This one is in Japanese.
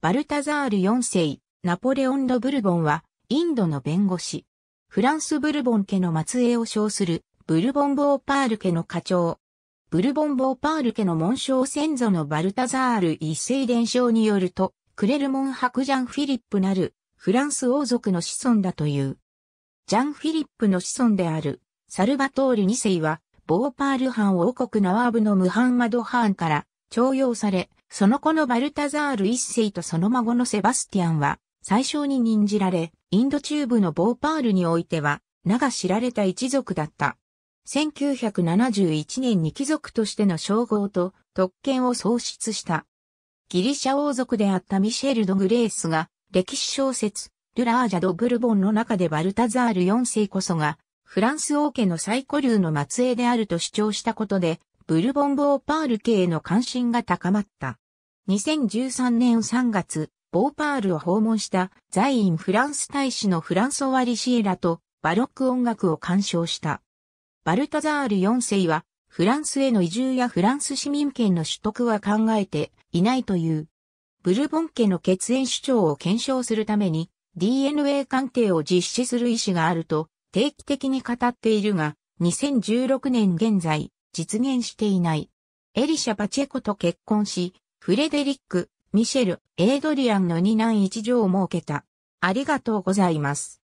バルタザール4世、ナポレオン・ド・ブルボンは、インドの弁護士。フランス・ブルボン家の末裔を称する、ブルボン・ボーパール家の家長。ブルボン・ボーパール家の紋章先祖のバルタザール一世伝承によると、クレルモンハクジャン・フィリップなる、フランス王族の子孫だという。ジャン・フィリップの子孫である、サルバトール2世は、ボーパール藩王国ナワーブのムハンマド・ハーンから、徴用され、その子のバルタザール一世とその孫のセバスティアンは、最小に任じられ、インド中部のボーパールにおいては、名が知られた一族だった。1971年に貴族としての称号と特権を喪失した。ギリシャ王族であったミシェル・ド・グレースが、歴史小説、ルラージャ・ド・ブルボンの中でバルタザール4世こそが、フランス王家の最古流の末裔であると主張したことで、ブルボンボーパール家への関心が高まった。2013年3月、ボーパールを訪問した在院フランス大使のフランソワ・リシエラとバロック音楽を鑑賞した。バルタザール4世はフランスへの移住やフランス市民権の取得は考えていないという。ブルボン家の血縁主張を検証するために DNA 鑑定を実施する意思があると定期的に語っているが、2016年現在、実現していない。エリシャ・パチェコと結婚し、フレデリック、ミシェル、エイドリアンの二男一女を設けた。ありがとうございます。